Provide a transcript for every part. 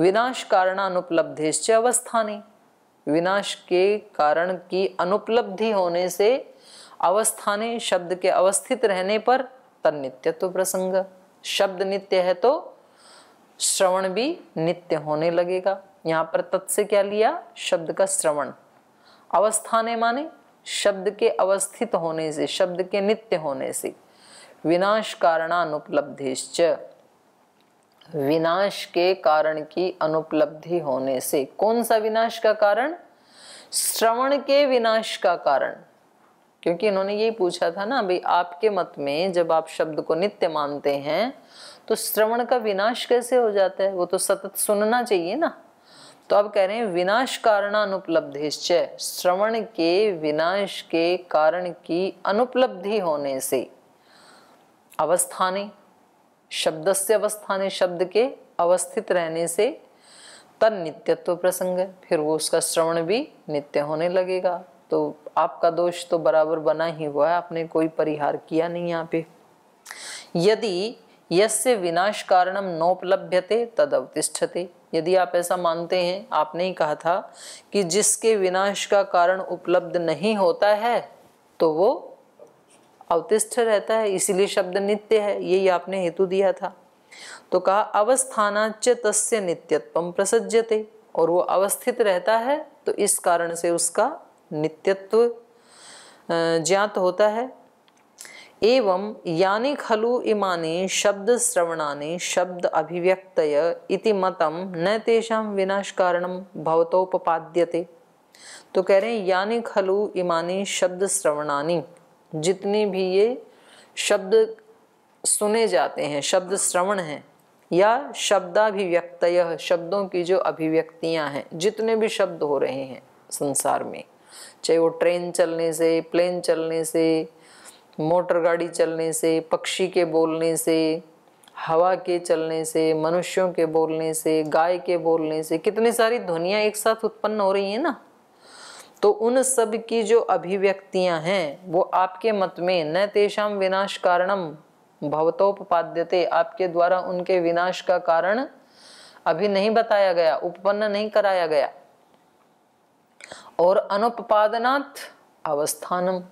विनाश कारण कारणानुपलब्धिश्च अवस्थानी विनाश के कारण की अनुपलब्धि होने से अवस्थाने शब्द के अवस्थित रहने पर तन्नित्यत्व प्रसंग शब्द नित्य है तो श्रवण भी नित्य होने लगेगा यहाँ पर तत् से क्या लिया शब्द का श्रवण अवस्थाने माने शब्द के अवस्थित होने से शब्द के नित्य होने से विनाश कारणानुपलब्धिश्च विनाश के कारण की अनुपलब्धि होने से कौन सा विनाश का कारण श्रवण के विनाश का कारण क्योंकि इन्होंने यही पूछा था ना भाई आपके मत में जब आप शब्द को नित्य मानते हैं तो श्रवण का विनाश कैसे हो जाता है वो तो सतत सुनना चाहिए ना तो अब कह रहे हैं विनाश कारण अनुपलब्धिश्चय श्रवण के विनाश के कारण की अनुपलब्धि होने से अवस्थाने शब्द से अवस्था ने शब्द के अवस्थित रहने से तन नित्यत्व प्रसंग है फिर वो उसका श्रवण भी नित्य होने लगेगा तो आपका दोष तो बराबर बना ही हुआ है आपने कोई परिहार किया नहीं यहाँ पे यदि यस्य विनाश कारणम नोपलभ्यते तद अवतिष्ठते यदि आप ऐसा मानते हैं आपने ही कहा था कि जिसके विनाश का कारण उपलब्ध नहीं होता है तो वो अवतिष्ठ रहता है इसीलिए शब्द नित्य है यही आपने हेतु दिया था तो कहा अवस्थानाच तस्य नित्यत्व प्रसज्यते और वो अवस्थित रहता है तो इस कारण से उसका नित्यत्व ज्ञात होता है एवं यानी खलु इमानी शब्द श्रवणानि शब्द अभिव्यक्त इति मतम न तेषा विनाश कारण भवतोपाद्यते तो कह रहे हैं यानी खलु इमानी शब्द श्रवणानी जितने भी ये शब्द सुने जाते हैं शब्द श्रवण हैं या शब्दाभिव्यक्त शब्दों की जो अभिव्यक्तियां हैं जितने भी शब्द हो रहे हैं संसार में चाहे वो ट्रेन चलने से प्लेन चलने से मोटर गाड़ी चलने से पक्षी के बोलने से हवा के चलने से मनुष्यों के बोलने से गाय के बोलने से कितनी सारी ध्वनियाँ एक साथ उत्पन्न हो रही हैं ना तो उन सब की जो अभिव्यक्तियां हैं वो आपके मत में न तेषाम विनाश कारणम भवतोपाद्यते आपके द्वारा उनके विनाश का कारण अभी नहीं बताया गया उपपन्न नहीं कराया गया और अनुपादनात् अवस्थानम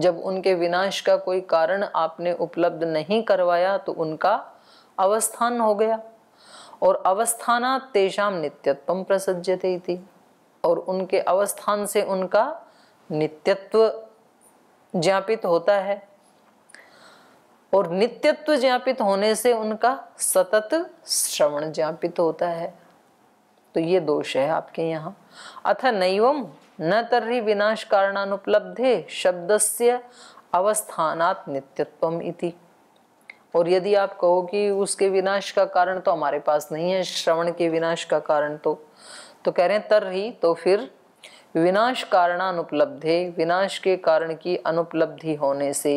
जब उनके विनाश का कोई कारण आपने उपलब्ध नहीं करवाया तो उनका अवस्थान हो गया और अवस्थाना तेजाम नित्यत्व प्रसज्जते और उनके अवस्थान से उनका नित्यत्व ज्ञापित होता है और नित्यत्व ज्ञापित होने से उनका सतत श्रवण ज्ञापित होता है तो ये दोष है आपके यहाँ अथ नैवम न तर्हि विनाश कारणानुपलब्धे से अवस्थानात् नित्यत्वम इति और यदि आप कहो कि उसके विनाश का कारण तो हमारे पास नहीं है श्रवण के विनाश का कारण तो तो कह रहे हैं तर ही तो फिर विनाश कारणानुपलब्धे विनाश के कारण की अनुपलब्धि होने से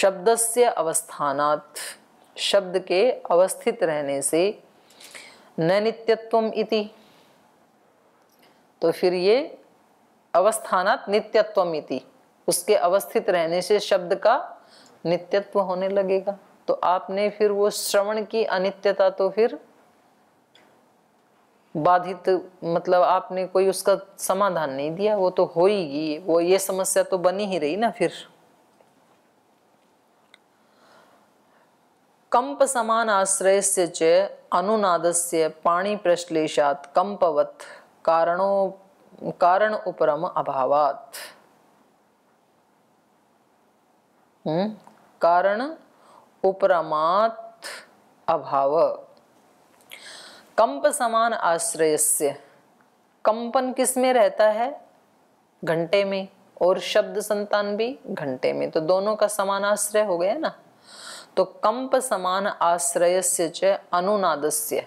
शब्द से अवस्थानात् शब्द के अवस्थित रहने से न इति तो फिर ये अवस्थानात् नित्यत्व इति उसके अवस्थित रहने से शब्द का नित्यत्व होने लगेगा तो आपने फिर वो श्रवण की अनित्यता तो फिर बाधित मतलब आपने कोई उसका समाधान नहीं दिया वो तो होगी वो ये समस्या तो बनी ही रही ना फिर कंप समान आश्रय से च अनुनाद से पाणी प्रश्लेषात कंपवत कारणों कारण उपरम अभावात हम्म? कारण उपरमात अभाव कंप समान से कंपन किस में रहता है घंटे में और शब्द संतान भी घंटे में तो दोनों का समान आश्रय हो गया ना तो कंप समान आश्रय से च अनुनादस्य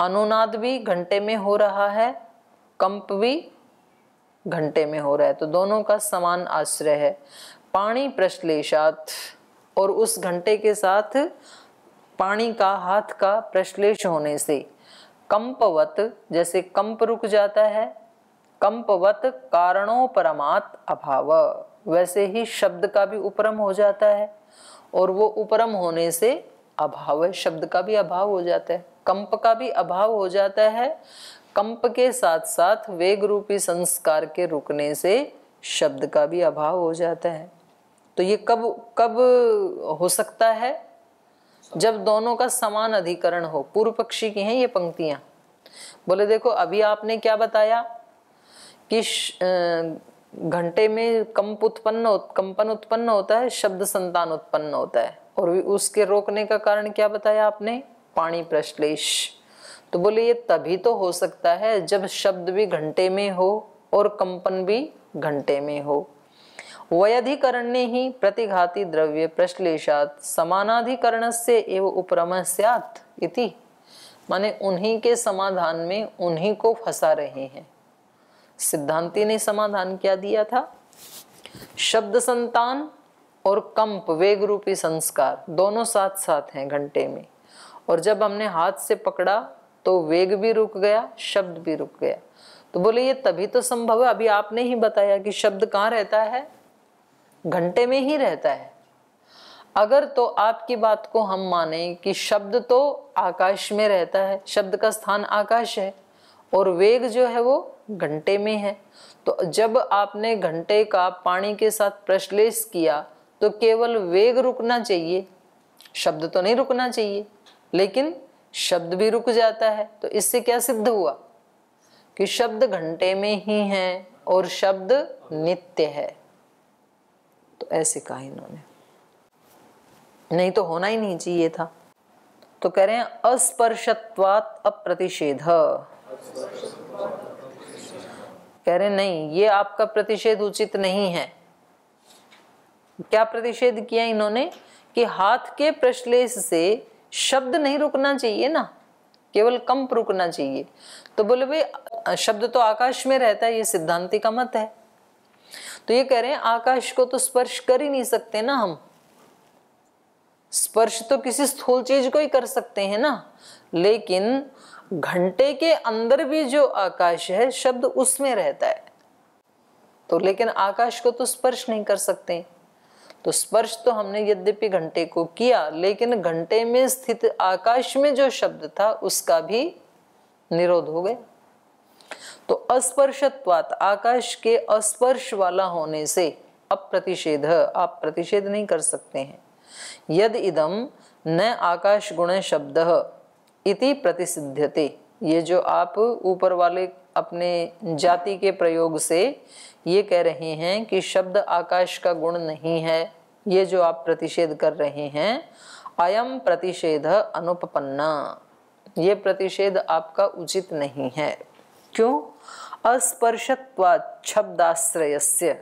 अनुनाद भी घंटे में हो रहा है कंप भी घंटे में हो रहा है तो दोनों का समान आश्रय है पाणी प्रश्लेषात और उस घंटे के साथ पानी का हाथ का प्रश्लेष होने से कंपवत जैसे कंप रुक जाता है कंपवत कारणों परमात अभाव वैसे ही शब्द का भी उपरम हो जाता है और वो उपरम होने से अभाव शब्द का भी अभाव हो जाता है कंप का भी अभाव हो जाता है कंप के साथ साथ वेग रूपी संस्कार के रुकने से शब्द का भी अभाव हो जाता है तो ये कब कब हो सकता है जब दोनों का समान अधिकरण हो पूर्व पक्षी की हैं ये पंक्तियां बोले देखो अभी आपने क्या बताया कि घंटे में कंप उत्पन्न कंपन उत्पन्न होता है शब्द संतान उत्पन्न होता है और उसके रोकने का कारण क्या बताया आपने पाणी प्रश्लेष तो बोले ये तभी तो हो सकता है जब शब्द भी घंटे में हो और कंपन भी घंटे में हो वयधिकरणे ही प्रतिघाती द्रव्य प्रश्लेषात समानाधिकरण से एवं उपरम इति माने उन्हीं के समाधान में उन्हीं को फंसा रहे हैं सिद्धांति ने समाधान क्या दिया था शब्द संतान और कंप वेग रूपी संस्कार दोनों साथ साथ हैं घंटे में और जब हमने हाथ से पकड़ा तो वेग भी रुक गया शब्द भी रुक गया तो बोले ये तभी तो संभव है अभी आपने ही बताया कि शब्द कहाँ रहता है घंटे में ही रहता है अगर तो आपकी बात को हम माने कि शब्द तो आकाश में रहता है शब्द का स्थान आकाश है और वेग जो है वो घंटे में है तो जब आपने घंटे का पानी के साथ प्रश्लेष किया तो केवल वेग रुकना चाहिए शब्द तो नहीं रुकना चाहिए लेकिन शब्द भी रुक जाता है तो इससे क्या सिद्ध हुआ कि शब्द घंटे में ही है और शब्द नित्य है तो ऐसे कहा इन्होंने नहीं तो होना ही नहीं चाहिए था तो कह रहे हैं अस्पर्शत्वात अप्रतिषेध कह रहे नहीं ये आपका प्रतिषेध उचित नहीं है क्या प्रतिषेध किया इन्होंने कि हाथ के प्रश्लेष से शब्द नहीं रुकना चाहिए ना केवल कंप रुकना चाहिए तो बोले भाई शब्द तो आकाश में रहता है ये सिद्धांति का मत है तो ये कह रहे हैं आकाश को तो स्पर्श कर ही नहीं सकते ना हम स्पर्श तो किसी स्थूल चीज को ही कर सकते हैं ना लेकिन घंटे के अंदर भी जो आकाश है शब्द उसमें रहता है तो लेकिन आकाश को तो स्पर्श नहीं कर सकते तो स्पर्श तो हमने यद्यपि घंटे को किया लेकिन घंटे में स्थित आकाश में जो शब्द था उसका भी निरोध हो गया तो अस्पर्शत्वात आकाश के अस्पर्श वाला होने से अप्रतिषेध आप प्रतिषेध नहीं कर सकते हैं यद इदम न आकाश गुण शब्द इति प्रतिसिद्ध्यते ये जो आप ऊपर वाले अपने जाति के प्रयोग से ये कह रहे हैं कि शब्द आकाश का गुण नहीं है ये जो आप प्रतिषेध कर रहे हैं अयम प्रतिषेध अनुपन्ना ये प्रतिषेध आपका उचित नहीं है क्यों अस्पर्शत्वाद शब्दाश्रयस्य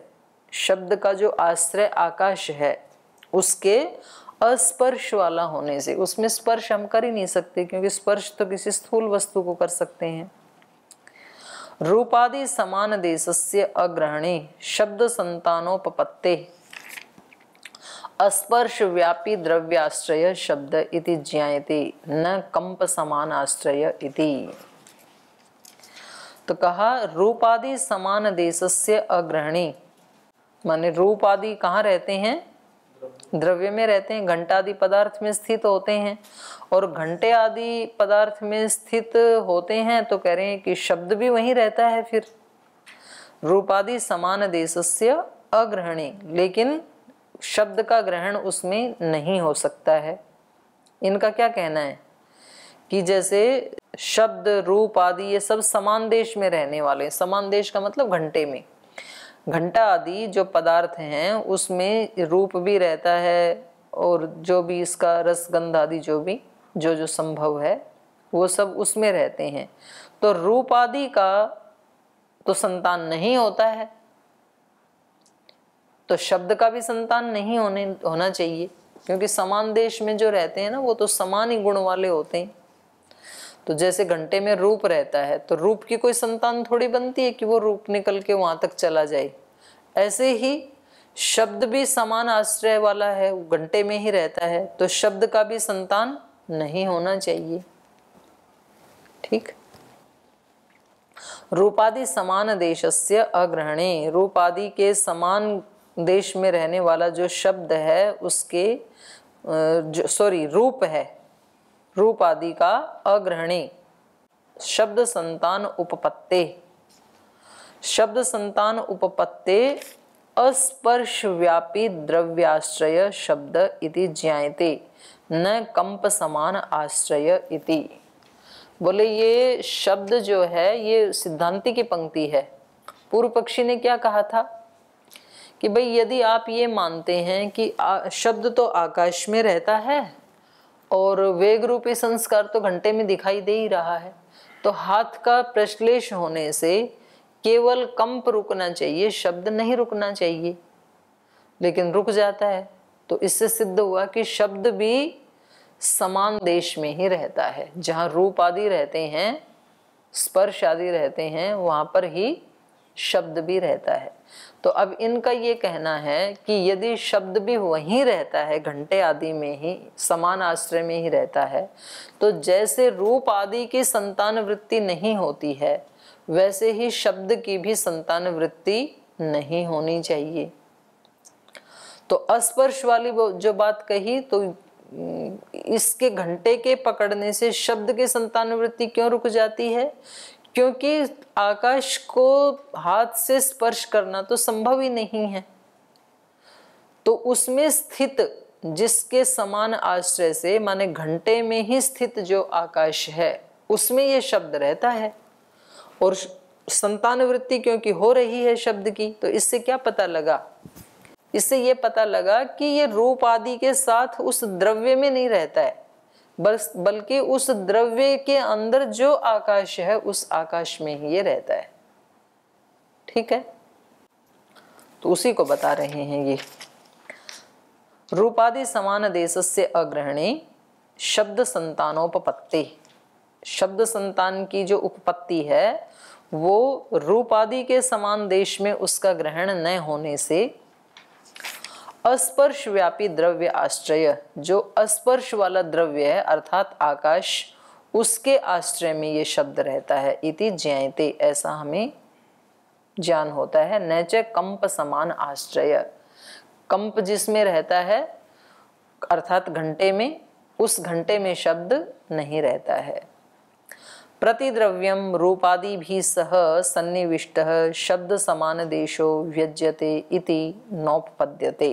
शब्द का जो आश्रय आकाश है उसके अस्पर्श वाला होने से उसमें स्पर्श हम कर ही नहीं सकते क्योंकि स्पर्श तो किसी स्थूल वस्तु को कर सकते हैं रूपादि समान देशस्य अग्रहणे शब्द संतानोपत्ते अस्पर्श व्यापी द्रव्याश्रय शब्द इति ज्ञायते न कंप समान आश्रय इति तो कहा रूपादि समान देश से अग्रहणी माने रूप आदि कहाँ रहते हैं द्रव्य में रहते हैं घंटा आदि पदार्थ में स्थित होते हैं और घंटे आदि पदार्थ में स्थित होते हैं तो कह रहे हैं कि शब्द भी वहीं रहता है फिर रूपादि समान देश से अग्रहणी लेकिन शब्द का ग्रहण उसमें नहीं हो सकता है इनका क्या कहना है कि जैसे शब्द रूप आदि ये सब समान देश में रहने वाले समान देश का मतलब घंटे में घंटा आदि जो पदार्थ हैं उसमें रूप भी रहता है और जो भी इसका गंध आदि जो भी जो जो संभव है वो सब उसमें रहते हैं तो रूप आदि का तो संतान नहीं होता है तो शब्द का भी संतान नहीं होने होना चाहिए क्योंकि समान देश में जो रहते हैं ना वो तो समान ही गुण वाले होते हैं तो जैसे घंटे में रूप रहता है तो रूप की कोई संतान थोड़ी बनती है कि वो रूप निकल के वहां तक चला जाए ऐसे ही शब्द भी समान आश्रय वाला है घंटे में ही रहता है तो शब्द का भी संतान नहीं होना चाहिए ठीक रूपादि समान देशस्य अग्रहणे रूपादि के समान देश में रहने वाला जो शब्द है उसके सॉरी रूप है रूप आदि का अग्रहणे शब्द संतान उपपत्ते शब्द संतान उपपत्ते अस्पर्श व्यापी द्रव्याश्रय शब्द इति ज्ञाते न कंप समान आश्रय इति बोले ये शब्द जो है ये सिद्धांति की पंक्ति है पूर्व पक्षी ने क्या कहा था कि भाई यदि आप ये मानते हैं कि आ, शब्द तो आकाश में रहता है और वेग रूपी संस्कार तो घंटे में दिखाई दे ही रहा है तो हाथ का प्रश्लेष होने से केवल कंप रुकना चाहिए शब्द नहीं रुकना चाहिए लेकिन रुक जाता है तो इससे सिद्ध हुआ कि शब्द भी समान देश में ही रहता है जहाँ रूप आदि रहते हैं स्पर्श आदि रहते हैं वहाँ पर ही शब्द भी रहता है तो अब इनका ये कहना है कि यदि शब्द भी वहीं रहता है घंटे आदि में ही समान आश्रय में ही रहता है तो जैसे रूप आदि की संतान वृत्ति नहीं होती है वैसे ही शब्द की भी संतान वृत्ति नहीं होनी चाहिए तो अस्पर्श वाली जो बात कही तो इसके घंटे के पकड़ने से शब्द की संतान वृत्ति क्यों रुक जाती है क्योंकि आकाश को हाथ से स्पर्श करना तो संभव ही नहीं है तो उसमें स्थित जिसके समान आश्रय से माने घंटे में ही स्थित जो आकाश है उसमें यह शब्द रहता है और संतान वृत्ति क्योंकि हो रही है शब्द की तो इससे क्या पता लगा इससे ये पता लगा कि ये रूप आदि के साथ उस द्रव्य में नहीं रहता है बल्कि उस द्रव्य के अंदर जो आकाश है उस आकाश में ही ये रहता है ठीक है तो उसी को बता रहे हैं ये रूपादि समान देश से अग्रहणी शब्द संतानोपत्ति शब्द संतान की जो उपपत्ति है वो रूपादि के समान देश में उसका ग्रहण न होने से अस्पर्श व्यापी द्रव्य आश्रय जो अस्पर्श वाला द्रव्य है अर्थात आकाश उसके आश्रय में ये शब्द रहता है इति ज्ञाते ऐसा हमें ज्ञान होता है नच कंप समान आश्रय कंप जिसमें रहता है अर्थात घंटे में उस घंटे में शब्द नहीं रहता है प्रतिद्रव्यम रूपादि भी सह सन्निविष्ट शब्द समान देशो व्यज्यते इति नौपद्यते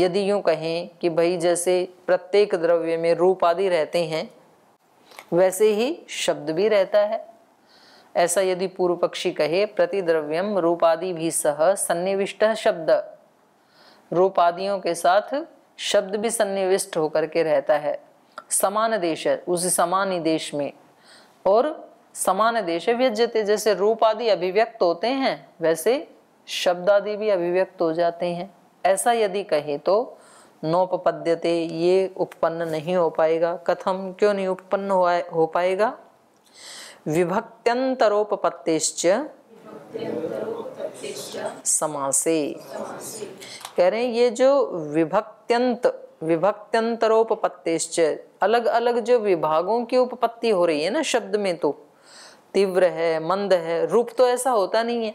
यदि यूँ कहें कि भाई जैसे प्रत्येक द्रव्य में रूप आदि रहते हैं वैसे ही शब्द भी रहता है ऐसा यदि पूर्व पक्षी कहे प्रति द्रव्यम रूपादि भी सह सन्निविष्ट शब्द रूपादियों के साथ शब्द भी सन्निविष्ट होकर के रहता है समान देश है उसी समान ही देश में और समान देश व्यजते जैसे रूप आदि अभिव्यक्त होते हैं वैसे शब्द आदि भी अभिव्यक्त हो जाते हैं ऐसा यदि कहें तो नोपपद्यते ये उत्पन्न नहीं हो पाएगा कथम क्यों नहीं उत्पन्न हो, पाएगा विभक्त्यंतरोपत्तिश्च समासे कह रहे हैं ये जो विभक्त्यंत विभक्त्यंतरोपत्तिश्च अलग अलग जो विभागों की उपपत्ति हो रही है ना शब्द में तो तीव्र है मंद है रूप तो ऐसा होता नहीं है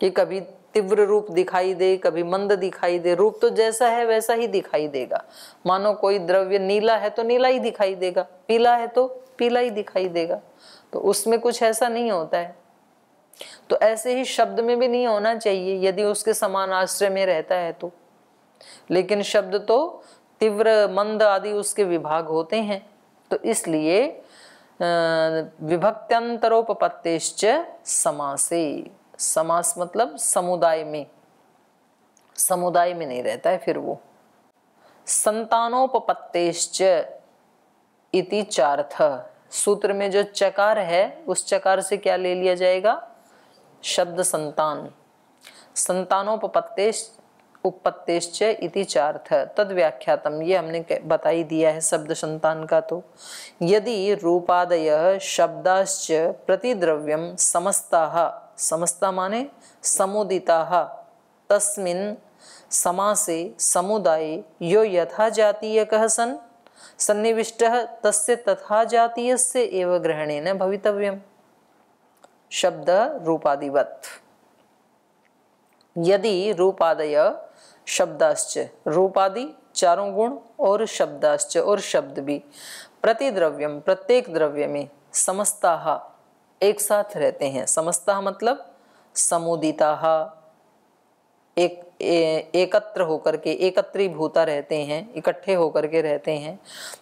कि कभी तीव्र रूप दिखाई दे कभी मंद दिखाई दे रूप तो जैसा है वैसा ही दिखाई देगा मानो कोई द्रव्य नीला है तो नीला ही दिखाई देगा पीला है तो पीला ही दिखाई देगा तो उसमें कुछ ऐसा नहीं होता है तो ऐसे ही शब्द में भी नहीं होना चाहिए यदि उसके समान आश्रय में रहता है तो लेकिन शब्द तो तीव्र मंद आदि उसके विभाग होते हैं तो इसलिए विभक्त्यंतरोपत्तेश्च समासे समास मतलब समुदाय में समुदाय में नहीं रहता है फिर वो संतानोपत्तेश्च इति चार्थ सूत्र में जो चकार है उस चकार से क्या ले लिया जाएगा शब्द संतान संतानोपत्तेश उपपत्तेश्च इति चार्थ तद व्याख्यातम ये हमने बताई दिया है शब्द संतान का तो यदि रूपादय शब्दाश्च प्रतिद्रव्यम समस्ता समस्ता माने समुदिता तस्मिन समासे समुदाय यो यथा जातीय कह सन सन्निविष्ट तस्य तथा जातीय से एवं ग्रहणे न भवितव्यम् शब्द रूपादिवत यदि रूपादय शब्दाश्च रूप आदि चारों गुण और शब्दाश्च और शब्द भी प्रतिद्रव्यम प्रत्येक द्रव्य में समस्ता एक साथ रहते हैं समस्ता मतलब समुदिता एक ए, एकत्र होकर के एकत्री भूता रहते हैं इकट्ठे होकर के रहते हैं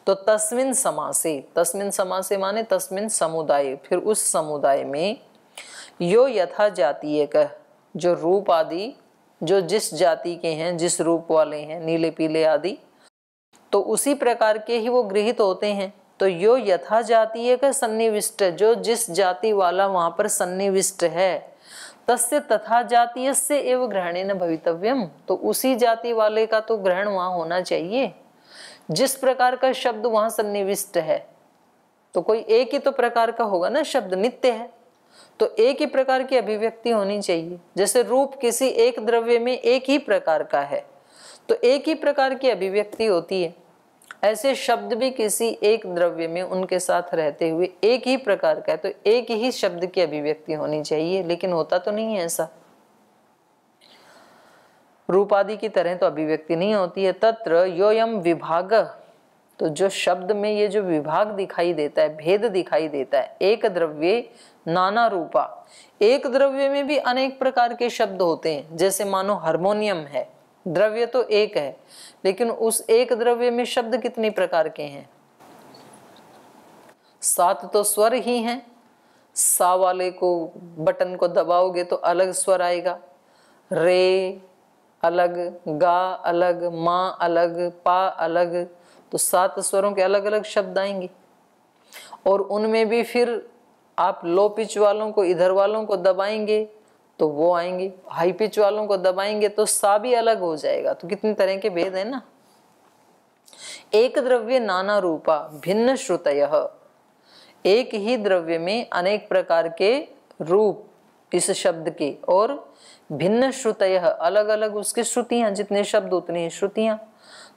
तो तस्मिन समासे तस्मिन समासे माने तस्मिन समुदाय फिर उस समुदाय में यो यथा जातीय कह जो रूप आदि जो जिस जाति के हैं जिस रूप वाले हैं नीले पीले आदि तो उसी प्रकार के ही वो गृहित होते हैं तो यो यथा जातीय का सन्निविष्ट जो जिस जाति वाला वहाँ पर सन्निविष्ट है तस्य तथा जातीय से एवं ग्रहणे न भवितव्यम तो उसी जाति वाले का तो ग्रहण वहां होना चाहिए जिस प्रकार का शब्द वहाँ सन्निविष्ट है तो कोई एक ही तो प्रकार का होगा ना शब्द नित्य है तो एक ही प्रकार की अभिव्यक्ति होनी चाहिए जैसे रूप किसी एक द्रव्य में एक ही प्रकार का है तो एक ही प्रकार की अभिव्यक्ति होती है ऐसे शब्द भी किसी एक द्रव्य में उनके साथ रहते हुए एक ही प्रकार का है तो एक ही शब्द की अभिव्यक्ति होनी चाहिए लेकिन होता तो नहीं है ऐसा रूप आदि की तरह तो अभिव्यक्ति नहीं होती है तत्र योयम विभाग तो जो शब्द में ये जो विभाग दिखाई देता है भेद दिखाई देता है एक द्रव्य नाना रूपा एक द्रव्य में भी अनेक प्रकार के शब्द होते हैं जैसे मानो हारमोनियम है द्रव्य तो एक है लेकिन उस एक द्रव्य में शब्द कितने प्रकार के हैं सात तो स्वर ही हैं सा वाले को बटन को दबाओगे तो अलग स्वर आएगा रे अलग गा अलग मा अलग पा अलग तो सात स्वरों के अलग अलग शब्द आएंगे और उनमें भी फिर आप लो पिच वालों को इधर वालों को दबाएंगे तो वो आएंगे हाई पिच वालों को दबाएंगे तो सा भी अलग हो जाएगा तो कितने तरह के भेद है ना एक द्रव्य नाना रूपा भिन्न श्रुत एक ही द्रव्य में अनेक प्रकार के रूप इस शब्द के और भिन्न श्रुतय अलग अलग उसकी श्रुतियां जितने शब्द उतनी ही श्रुतियां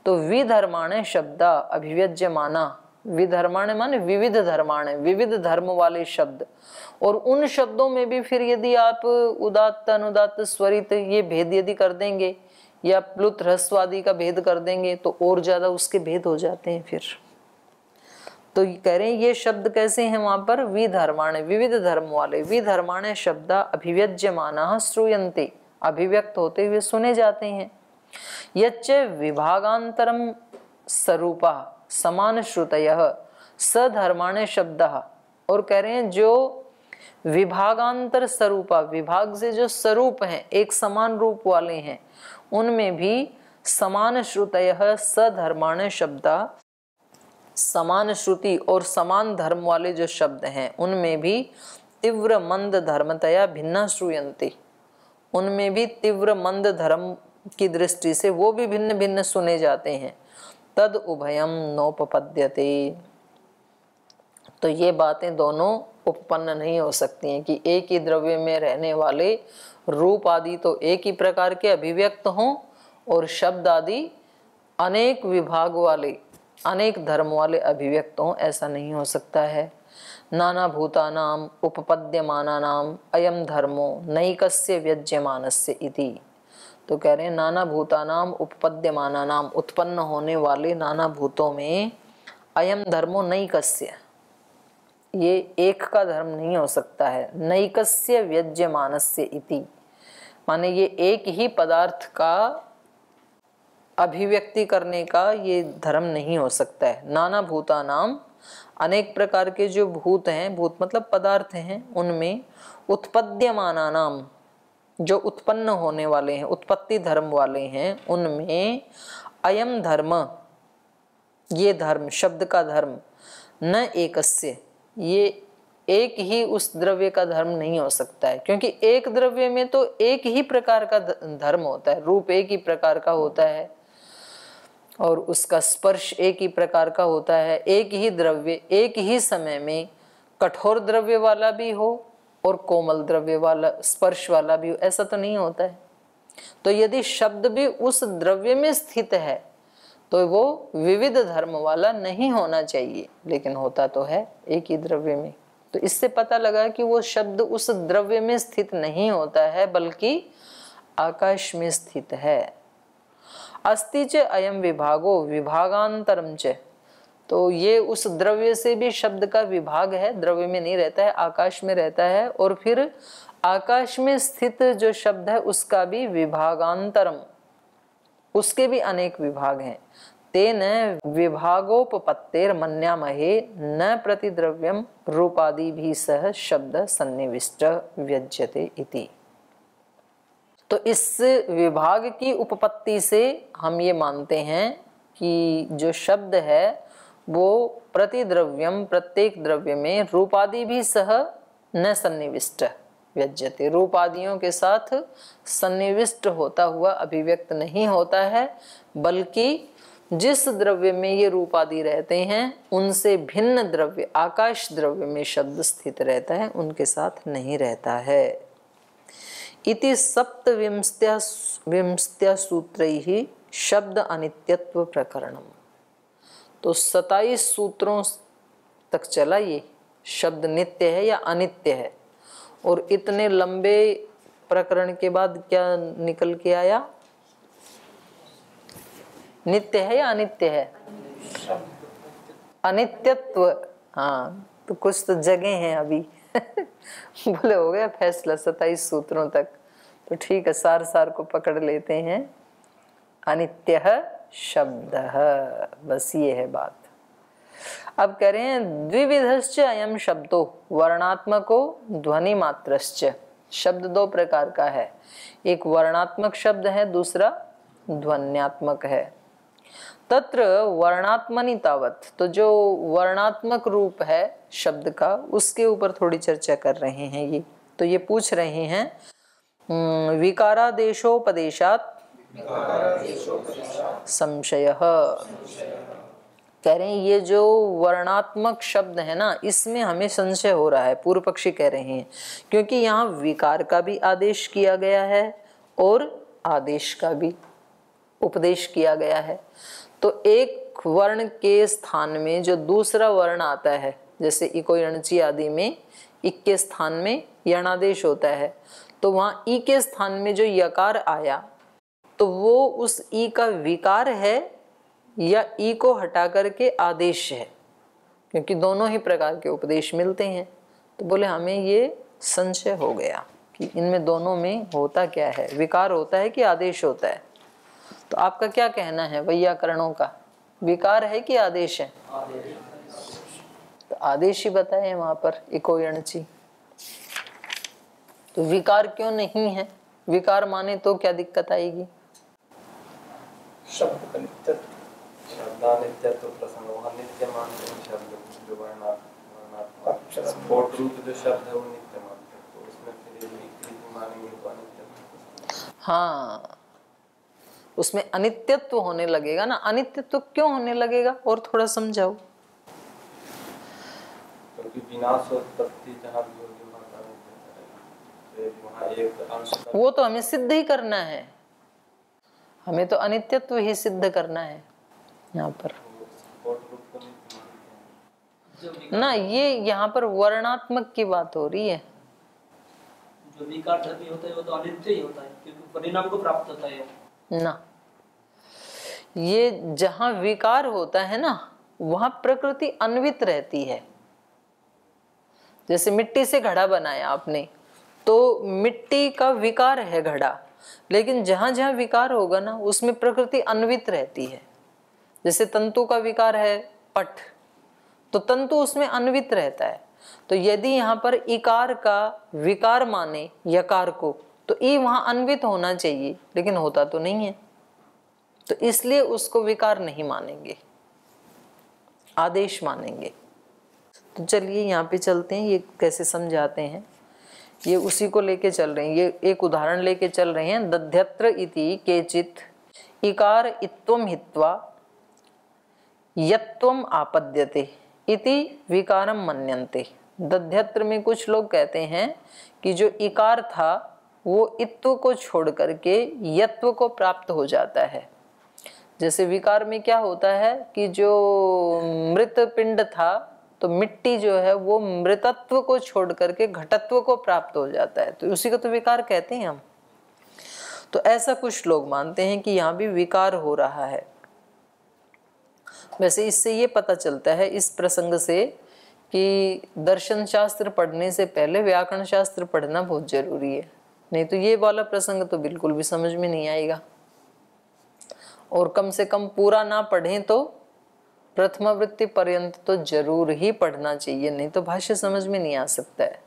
तो विधर्माण शब्दा अभिव्यज्य माना विधर्माण माने विविध धर्माण विविध धर्म वाले शब्द और उन शब्दों में भी फिर यदि आप उदात्त अनुदात्त स्वरित ये भेद यदि कर देंगे या प्लुत ह्रस्व का भेद कर देंगे तो और ज्यादा उसके भेद हो जाते हैं फिर तो कह रहे हैं ये शब्द कैसे हैं वहां पर विधर्माण विविध धर्म वाले विधर्माण शब्द अभिव्यज्य माना श्रूयंते अभिव्यक्त होते हुए सुने जाते हैं यच्च विभागांतरम स्वरूपा समान श्रुतय सधर्माणे शब्द और कह रहे हैं जो विभागांतर स्वरूपा विभाग से जो स्वरूप हैं एक समान रूप वाले हैं उनमें भी समान श्रुतय सधर्माण शब्द समान श्रुति और समान धर्म वाले जो शब्द हैं उनमें भी तीव्र मंद धर्मतया भिन्ना श्रूयंती उनमें भी तीव्र मंद धर्म की दृष्टि से वो भी भिन्न भिन्न सुने जाते हैं तद उभयम नोपपद्यते तो ये बातें दोनों उपपन्न नहीं हो सकती हैं कि एक ही द्रव्य में रहने वाले रूप आदि तो एक ही प्रकार के अभिव्यक्त हों और शब्द आदि अनेक विभाग वाले अनेक धर्म वाले अभिव्यक्त हों ऐसा नहीं हो सकता है नाना भूतानाम उपपद्यमाना नाम अयम धर्मो नैकस्य व्यज्यमानस्य इति तो कह रहे हैं नाना भूतानाम उपपद्यमाना नाम उत्पन्न होने वाले नाना भूतों में अयम धर्मो नैकस्य ये एक का धर्म नहीं हो सकता है नैकस्य व्यज्य मानस्य इति माने ये एक ही पदार्थ का अभिव्यक्ति करने का ये धर्म नहीं हो सकता है नाना भूता नाम अनेक प्रकार के जो भूत हैं भूत मतलब पदार्थ हैं उनमें उत्पद्यमाना नाम जो उत्पन्न होने वाले हैं उत्पत्ति धर्म वाले हैं उनमें अयम धर्म ये धर्म शब्द का धर्म न एकस्य ये एक ही उस द्रव्य का धर्म नहीं हो सकता है क्योंकि एक द्रव्य में तो एक ही प्रकार का धर्म होता है रूप एक ही प्रकार का होता है और उसका स्पर्श एक ही प्रकार का होता है एक ही द्रव्य एक ही समय में कठोर द्रव्य वाला भी हो और कोमल द्रव्य वाला स्पर्श वाला भी ऐसा तो नहीं होता है तो यदि शब्द भी उस द्रव्य में स्थित है तो वो विविध धर्म वाला नहीं होना चाहिए लेकिन होता तो है एक ही द्रव्य में तो इससे पता लगा कि वो शब्द उस द्रव्य में स्थित नहीं होता है बल्कि आकाश में स्थित है अस्थि च अयम विभागो विभागांतरम च तो ये उस द्रव्य से भी शब्द का विभाग है द्रव्य में नहीं रहता है आकाश में रहता है और फिर आकाश में स्थित जो शब्द है उसका भी विभागांतरम उसके भी अनेक विभाग हैं तेन विभागोपत्तेर महे न प्रतिद्रव्यम रूपादि भी सह शब्द सन्निविष्ट व्यज्यते इति तो इस विभाग की उपपत्ति से हम ये मानते हैं कि जो शब्द है वो प्रतिद्रव्यम प्रत्येक द्रव्य में रूपादि भी सह न सन्निविष्ट व्यज्यते रूपादियों के साथ सन्निविष्ट होता हुआ अभिव्यक्त नहीं होता है बल्कि जिस द्रव्य में ये रूपादि रहते हैं उनसे भिन्न द्रव्य आकाश द्रव्य में शब्द स्थित रहता है उनके साथ नहीं रहता है इति सप्तविंस्त्या विंस्त्या सूत्र ही शब्द अनित्यत्व प्रकरणम तो सताइस सूत्रों तक चला ये शब्द नित्य है या अनित्य है और इतने लंबे प्रकरण के बाद क्या निकल के आया नित्य है या अनित्य है अनित्यत्व हाँ तो कुछ तो जगह हैं अभी बोले हो गया फैसला सताइस सूत्रों तक तो ठीक है सार सार को पकड़ लेते हैं अनित्य है शब्द बस ये है बात अब कह रहे हैं द्विविधश्च अयम शब्दो वर्णात्मको ध्वनि मात्रश्च शब्द दो प्रकार का है एक वर्णात्मक शब्द है दूसरा ध्वन्यात्मक है तत्र वर्णात्मनि तावत तो जो वर्णात्मक रूप है शब्द का उसके ऊपर थोड़ी चर्चा कर रहे हैं ये तो ये पूछ रहे हैं विकारादेशोपदेशात संशय कह रहे हैं ये जो वर्णात्मक शब्द है ना इसमें हमें संशय हो रहा है पूर्व पक्षी कह रहे हैं क्योंकि यहाँ विकार का भी आदेश किया गया है और आदेश का भी उपदेश किया गया है तो एक वर्ण के स्थान में जो दूसरा वर्ण आता है जैसे इको यणची आदि में इक के स्थान में यणादेश होता है तो वहाँ ई के स्थान में जो यकार आया तो वो उस ई का विकार है या ई को हटा करके आदेश है क्योंकि दोनों ही प्रकार के उपदेश मिलते हैं तो बोले हमें ये संशय हो गया कि इनमें दोनों में होता क्या है विकार होता है कि आदेश होता है तो आपका क्या कहना है वैयाकरणों का विकार है कि आदेश है तो आदेश ही बताए वहां पर इको यणची तो विकार क्यों नहीं है विकार माने तो क्या दिक्कत आएगी शब्द नित्यत्व प्रसंग नित्य मानते हैं शब्द जो वर्णात्मक स्फोट रूप जो शब्द है वो नित्य मानते हैं तो उसमें फिर मानेंगे तो अनित्य हाँ उसमें अनित्यत्व होने लगेगा ना अनित्यत्व क्यों होने लगेगा और थोड़ा समझाओ क्योंकि विनाश उत्पत्ति जहाँ वो तो हमें सिद्ध ही करना है हमें तो अनित्यत्व ही सिद्ध करना है यहाँ पर ना ये यहाँ पर वर्णात्मक की बात हो रही है जो विकार धर्मी होता है वो तो अनित्य ही होता है क्योंकि परिणाम को प्राप्त होता है ना ये जहाँ विकार होता है ना वहां प्रकृति अन्वित रहती है जैसे मिट्टी से घड़ा बनाया आपने तो मिट्टी का विकार है घड़ा लेकिन जहां जहां विकार होगा ना उसमें प्रकृति अन्वित रहती है जैसे तंतु का विकार है पट तो तंतु उसमें अन्वित रहता है तो यदि यहां पर इकार का विकार माने यकार को तो ई वहां अन्वित होना चाहिए लेकिन होता तो नहीं है तो इसलिए उसको विकार नहीं मानेंगे आदेश मानेंगे तो चलिए यहाँ पे चलते हैं ये कैसे समझाते हैं ये उसी को लेके चल रहे हैं ये एक उदाहरण लेके चल रहे हैं दध्यत्र इति केचित इकार इत्वम हित्वा यत्वम आपद्यते इति विकारम मन्यन्ते दध्यत्र में कुछ लोग कहते हैं कि जो इकार था वो इत्व को छोड़ करके यत्व को प्राप्त हो जाता है जैसे विकार में क्या होता है कि जो मृत पिंड था तो मिट्टी जो है वो मृतत्व को छोड़ करके घटत्व को प्राप्त हो जाता है तो उसी को तो विकार कहते हैं हम तो ऐसा कुछ लोग मानते हैं कि यहाँ भी विकार हो रहा है वैसे इससे ये पता चलता है इस प्रसंग से कि दर्शन शास्त्र पढ़ने से पहले व्याकरण शास्त्र पढ़ना बहुत जरूरी है नहीं तो ये वाला प्रसंग तो बिल्कुल भी समझ में नहीं आएगा और कम से कम पूरा ना पढ़ें तो प्रथम वृत्ति पर्यंत तो जरूर ही पढ़ना चाहिए नहीं तो भाष्य समझ में नहीं आ सकता है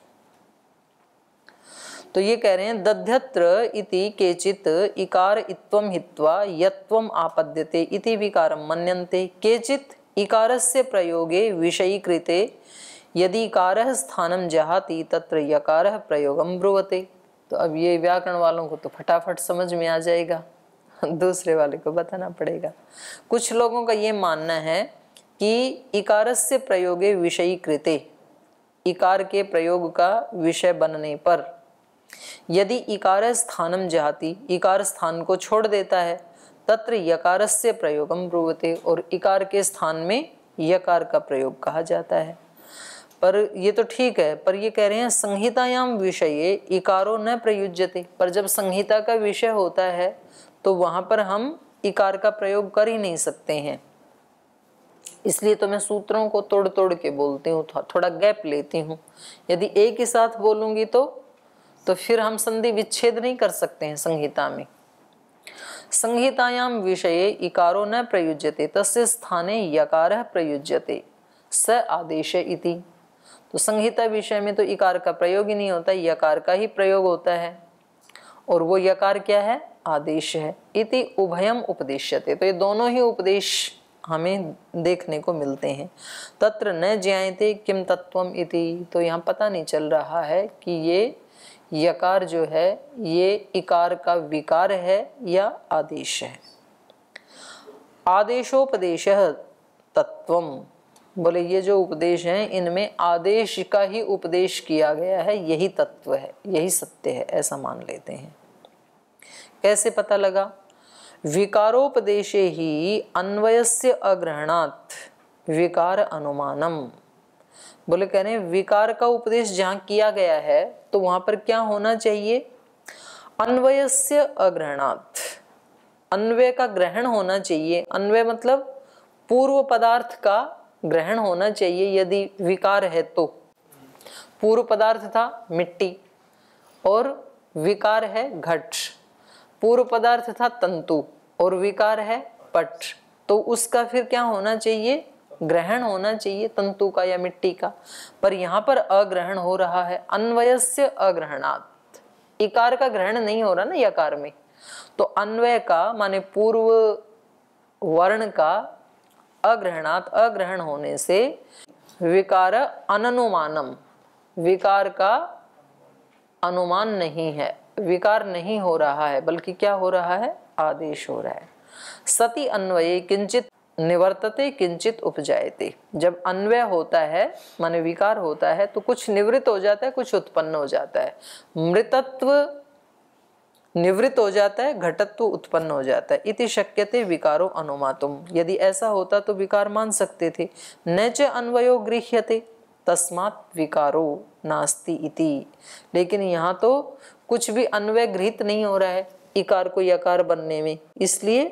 तो ये कह रहे हैं दध्यत्र इति केचित इकार इत्वम हित्वा यत्वम आपद्यते इति विकार मन्यन्ते केचित इकारस्य प्रयोगे कृते यदि इकार स्थानम जहाती तत्र यकार प्रयोगम ब्रुवते तो अब ये व्याकरण वालों को तो फटाफट समझ में आ जाएगा दूसरे वाले को बताना पड़ेगा कुछ लोगों का ये मानना है कि इकारस से प्रयोगे विषयी कृते इकार के प्रयोग का विषय बनने पर यदि इकार स्थानम जाति इकार स्थान को छोड़ देता है तत्र यकार से प्रयोगम ब्रुवते और इकार के स्थान में यकार का प्रयोग कहा जाता है पर ये तो ठीक है पर ये कह रहे हैं संहितायाम विषय इकारो न प्रयुज्यते पर जब संहिता का विषय होता है तो वहां पर हम इकार का प्रयोग कर ही नहीं सकते हैं इसलिए तो मैं सूत्रों को तोड़ तोड़ के बोलती हूँ थोड़ा गैप लेती हूँ यदि एक ही साथ बोलूंगी तो तो फिर हम संधि विच्छेद नहीं कर सकते हैं संहिता में संहितायाम विषय इकारो न प्रयुज्यते तस्य स्थाने यकार प्रयुज्यते स आदेश इति तो संहिता विषय में तो इकार का प्रयोग ही नहीं होता यकार का ही प्रयोग होता है और वो यकार क्या है आदेश है इति उभयम उपदेश्यते तो ये दोनों ही उपदेश हमें देखने को मिलते हैं तत्र न ज्ञाएते किम तत्वम इति तो यहाँ पता नहीं चल रहा है कि ये यकार जो है ये इकार का विकार है या आदेश है आदेशोपदेश तत्वम बोले ये जो उपदेश हैं इनमें आदेश का ही उपदेश किया गया है यही तत्व है यही सत्य है ऐसा मान लेते हैं कैसे पता लगा विकारोपदेशे ही अन्वयस्य अग्रहणात् विकार अनुमानम बोले कह रहे हैं विकार का उपदेश जहां किया गया है तो वहां पर क्या होना चाहिए अन्वयस्य अग्रहणात् अन्वय का ग्रहण होना चाहिए अन्वय मतलब पूर्व पदार्थ का ग्रहण होना चाहिए यदि विकार है तो पूर्व पदार्थ था मिट्टी और विकार है घट पूर्व पदार्थ था तंतु और विकार है पट तो उसका फिर क्या होना चाहिए ग्रहण होना चाहिए तंतु का या मिट्टी का पर यहाँ पर अग्रहण हो रहा है अन्वयस्य अग्रहणात् इकार का ग्रहण नहीं हो रहा ना यकार में तो अन्वय का माने पूर्व वर्ण का अग्रहणात् अग्रहण होने से विकार अनुमानम विकार का अनुमान नहीं है विकार नहीं हो रहा है बल्कि क्या हो रहा है आदेश हो रहा है सती अन्वय किंचित निवर्तते किंचित उपजायते जब अन्वय होता है माने विकार होता है तो कुछ निवृत्त हो जाता है कुछ उत्पन्न हो जाता है मृतत्व निवृत्त हो जाता है घटत्व उत्पन्न हो जाता है इति शक्यते विकारो अनुमातुम यदि ऐसा होता तो विकार मान सकते थे न च अन्वयो गृह्यते तस्मात् विकारो नास्ति इति लेकिन यहाँ तो कुछ भी अन्वय गृहित नहीं हो रहा है इकार को यकार बनने में इसलिए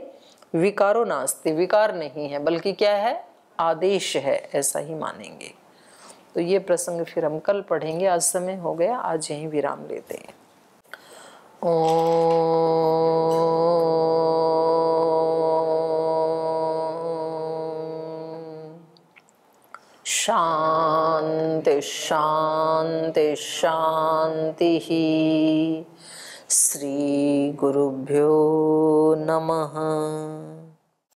विकारो नास्ते विकार नहीं है बल्कि क्या है आदेश है ऐसा ही मानेंगे तो ये प्रसंग फिर हम कल पढ़ेंगे आज समय हो गया आज यही विराम लेते हैं शाम शांति शांति शांति श्री गुरुभ्यो नमः